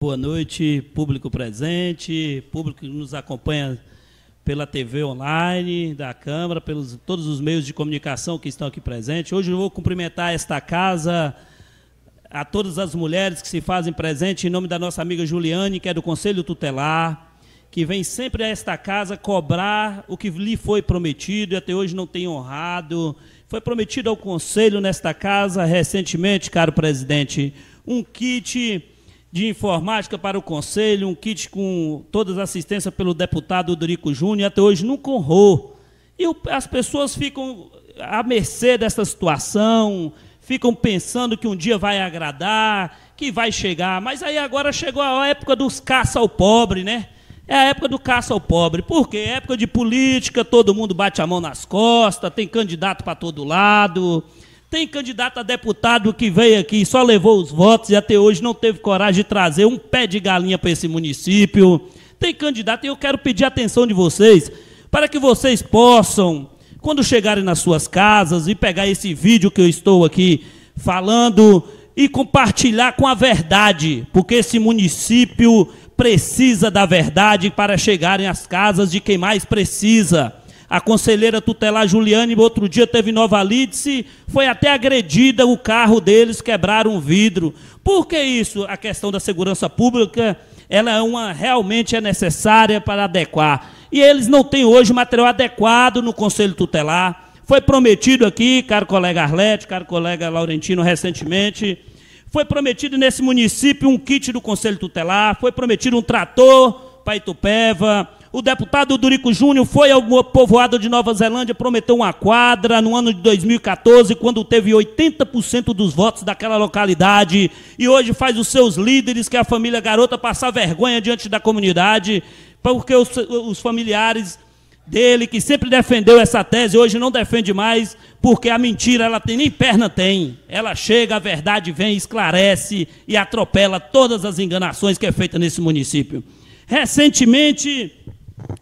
Boa noite, público presente, público que nos acompanha pela TV online da Câmara, pelos todos os meios de comunicação que estão aqui presentes. Hoje eu vou cumprimentar esta casa, a todas as mulheres que se fazem presente, em nome da nossa amiga Juliane, que é do Conselho Tutelar, que vem sempre a esta casa cobrar o que lhe foi prometido e até hoje não tem honrado. Foi prometido ao Conselho nesta casa recentemente, caro presidente, um kit de informática para o Conselho, um kit com todas as assistências pelo deputado Odorico Júnior, até hoje nunca honrou. E o, as pessoas ficam à mercê dessa situação, ficam pensando que um dia vai agradar, que vai chegar, mas aí agora chegou a época dos caça ao pobre, né? É a época do caça ao pobre. Por quê? É época de política, todo mundo bate a mão nas costas, tem candidato para todo lado. Tem candidato a deputado que veio aqui, só levou os votos e até hoje não teve coragem de trazer um pé de galinha para esse município. Tem candidato, e eu quero pedir a atenção de vocês, para que vocês possam, quando chegarem nas suas casas e pegar esse vídeo que eu estou aqui falando e compartilhar com a verdade, porque esse município precisa da verdade para chegarem às casas de quem mais precisa. A conselheira tutelar Juliane, outro dia, teve Nova Lídice, foi até agredida, o carro deles quebraram um vidro. Por que isso? A questão da segurança pública, ela é uma, realmente é necessária para adequar. E eles não têm hoje material adequado no Conselho Tutelar. Foi prometido aqui, caro colega Arlete, caro colega Laurentino, recentemente, foi prometido nesse município um kit do Conselho Tutelar, foi prometido um trator para Itupeva, o deputado Durico Júnior foi ao povoado de Nova Zelândia, prometeu uma quadra no ano de 2014, quando teve 80% dos votos daquela localidade, e hoje faz os seus líderes, que é a família Garota, passar vergonha diante da comunidade, porque os, os familiares dele, que sempre defendeu essa tese, hoje não defende mais, porque a mentira ela tem, nem perna tem. Ela chega, a verdade vem, esclarece e atropela todas as enganações que é feita nesse município. Recentemente,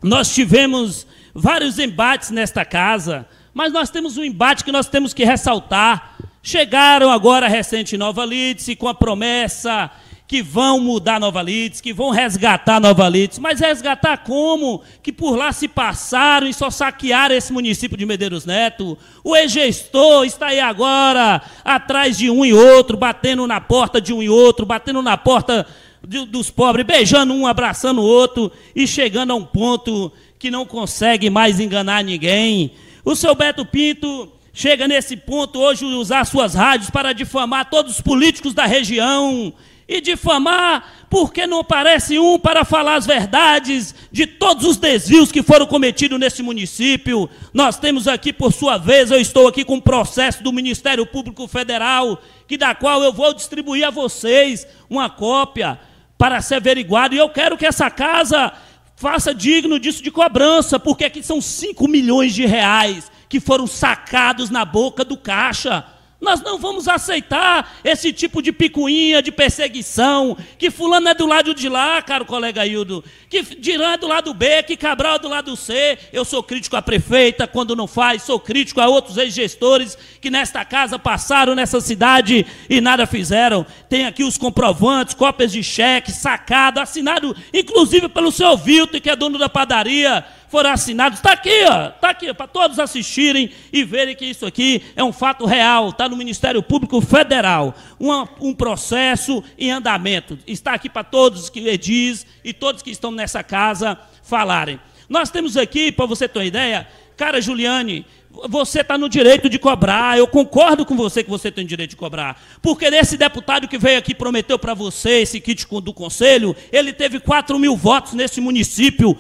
nós tivemos vários embates nesta casa, mas nós temos um embate que nós temos que ressaltar. Chegaram agora recente Nova lides com a promessa que vão mudar Nova lides, que vão resgatar Nova lides. Mas resgatar como? Que por lá se passaram e só saquearam esse município de Medeiros Neto. O ex-gestor está aí agora, atrás de um e outro, batendo na porta de um e outro, batendo na porta de, dos pobres, beijando um, abraçando o outro e chegando a um ponto que não consegue mais enganar ninguém. O seu Beto Pinto chega nesse ponto hoje usar suas rádios para difamar todos os políticos da região e difamar porque não aparece um para falar as verdades de todos os desvios que foram cometidos nesse município. Nós temos aqui, por sua vez, eu estou aqui com um processo do Ministério Público Federal, que da qual eu vou distribuir a vocês uma cópia para ser averiguado. E eu quero que essa casa faça digno disso de cobrança, porque aqui são 5 milhões de reais que foram sacados na boca do caixa. Nós não vamos aceitar esse tipo de picuinha, de perseguição, que fulano é do lado de lá, caro colega Hildo, que Dirão é do lado B, que Cabral é do lado C. Eu sou crítico à prefeita quando não faz, sou crítico a outros ex-gestores que nesta casa passaram nessa cidade e nada fizeram. Tem aqui os comprovantes, cópias de cheque, sacado, assinado inclusive pelo seu Vilto, que é dono da padaria foram assinados. Está aqui, ó, está aqui, para todos assistirem e verem que isso aqui é um fato real. Está no Ministério Público Federal. Uma, um processo em andamento. Está aqui para todos que diz e todos que estão nessa casa falarem. Nós temos aqui, para você ter uma ideia, cara Juliane, você está no direito de cobrar, eu concordo com você que você tem o direito de cobrar, porque esse deputado que veio aqui prometeu para você esse kit do conselho, ele teve 4 mil votos nesse município,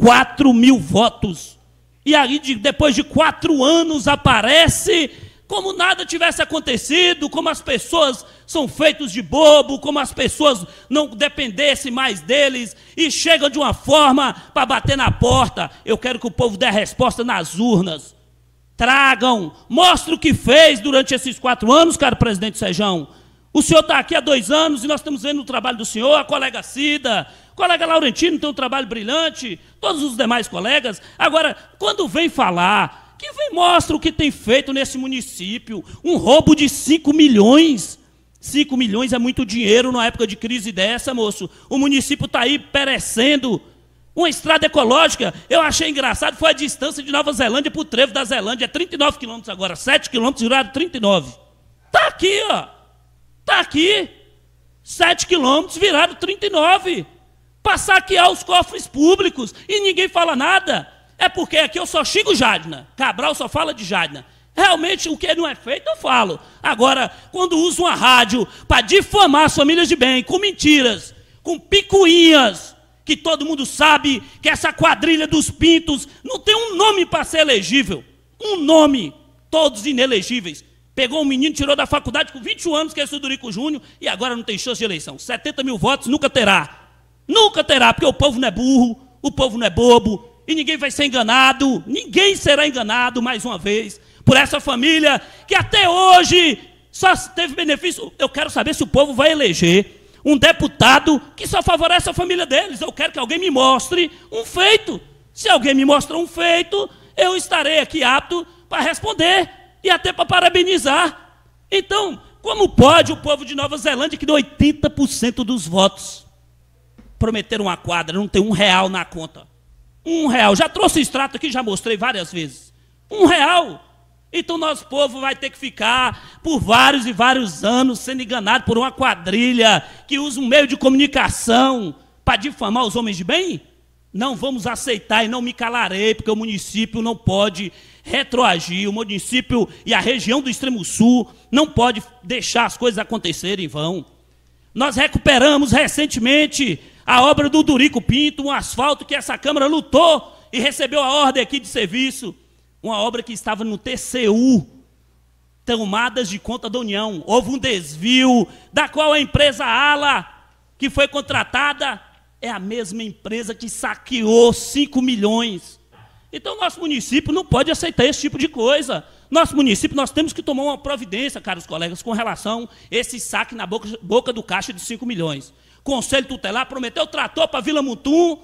4 mil votos. E aí, depois de quatro anos, aparece como nada tivesse acontecido, como as pessoas são feitos de bobo, como as pessoas não dependessem mais deles, e chegam de uma forma para bater na porta. Eu quero que o povo dê a resposta nas urnas. Tragam, mostre o que fez durante esses quatro anos, caro presidente Sejão. O senhor está aqui há dois anos e nós estamos vendo o trabalho do senhor, a colega Cida, colega Laurentino tem um trabalho brilhante, todos os demais colegas. Agora, quando vem falar, que vem mostra o que tem feito nesse município, um roubo de 5 milhões. 5 milhões é muito dinheiro numa época de crise dessa, moço. O município está aí perecendo. Uma estrada ecológica, eu achei engraçado, foi a distância de Nova Zelândia para o trevo da Zelândia. É 39 quilômetros agora, 7 tá tá quilômetros virado 39. Está aqui, ó. Está aqui. 7 quilômetros virado 39. Passar saquear aos cofres públicos e ninguém fala nada. É porque aqui eu só xingo Jadna. Cabral só fala de Jadna. Realmente, o que não é feito, eu falo. Agora, quando uso uma rádio para difamar as famílias de bem, com mentiras, com picuinhas, que todo mundo sabe que essa quadrilha dos pintos não tem um nome para ser elegível. Um nome. Todos inelegíveis. Pegou um menino, tirou da faculdade com 21 anos, que é o Sudurico Júnior, e agora não tem chance de eleição. 70 mil votos nunca terá. Nunca terá, porque o povo não é burro, o povo não é bobo, e ninguém vai ser enganado, ninguém será enganado mais uma vez por essa família que até hoje só teve benefício. Eu quero saber se o povo vai eleger um deputado que só favorece a família deles. Eu quero que alguém me mostre um feito. Se alguém me mostra um feito, eu estarei aqui apto para responder e até para parabenizar. Então, como pode o povo de Nova Zelândia, que deu 80% dos votos, prometeram uma quadra, não tem um real na conta. Um real. Já trouxe extrato aqui, já mostrei várias vezes. Um real. Então nosso povo vai ter que ficar por vários e vários anos sendo enganado por uma quadrilha que usa um meio de comunicação para difamar os homens de bem? Não vamos aceitar e não me calarei, porque o município não pode retroagir, o município e a região do extremo sul não pode deixar as coisas acontecerem em vão. Nós recuperamos recentemente a obra do Durico Pinto, um asfalto que essa Câmara lutou e recebeu a ordem aqui de serviço, uma obra que estava no TCU, tomadas de conta da União. Houve um desvio, da qual a empresa Ala, que foi contratada, é a mesma empresa que saqueou 5 milhões. Então, nosso município não pode aceitar esse tipo de coisa. Nosso município, nós temos que tomar uma providência, caros colegas, com relação a esse saque na boca, boca do caixa de 5 milhões. Conselho Tutelar, prometeu trator para Vila Mutum,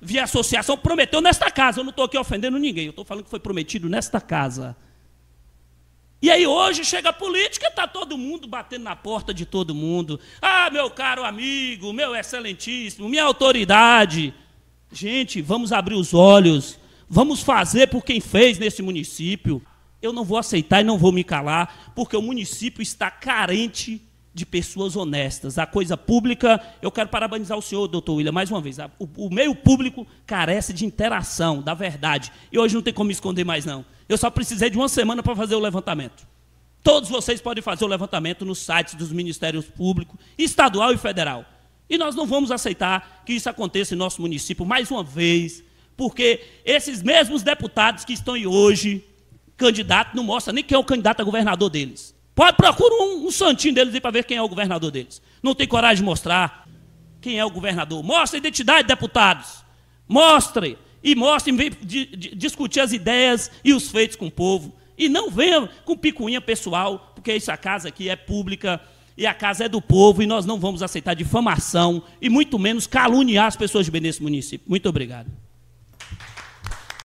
via associação, prometeu nesta casa. Eu não estou aqui ofendendo ninguém, eu estou falando que foi prometido nesta casa. E aí hoje chega a política, está todo mundo batendo na porta de todo mundo. Ah, meu caro amigo, meu excelentíssimo, minha autoridade. Gente, vamos abrir os olhos, vamos fazer por quem fez nesse município. Eu não vou aceitar e não vou me calar, porque o município está carente de pessoas honestas. A coisa pública, eu quero parabenizar o senhor, doutor William, mais uma vez. o, o, meio público carece de interação, da verdade. E hoje não tem como me esconder mais, não. Eu só precisei de uma semana para fazer o levantamento. Todos vocês podem fazer o levantamento nos sites dos ministérios públicos, estadual e federal. E nós não vamos aceitar que isso aconteça em nosso município mais uma vez, porque esses mesmos deputados que estão aí hoje, candidato, não mostra nem quem é o candidato a governador deles. Pode procurar um, um santinho deles aí para ver quem é o governador deles. Não tem coragem de mostrar quem é o governador. Mostre a identidade, deputados. Mostre. E mostre, vem de, de, discutir as ideias e os feitos com o povo. E não venha com picuinha pessoal, porque a casa aqui é pública e a casa é do povo e nós não vamos aceitar difamação e muito menos caluniar as pessoas de bem nesse município. Muito obrigado.